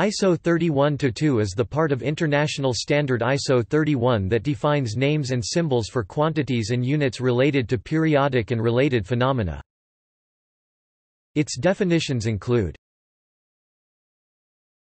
ISO 31-2 is the part of International Standard ISO 31 that defines names and symbols for quantities and units related to periodic and related phenomena. Its definitions include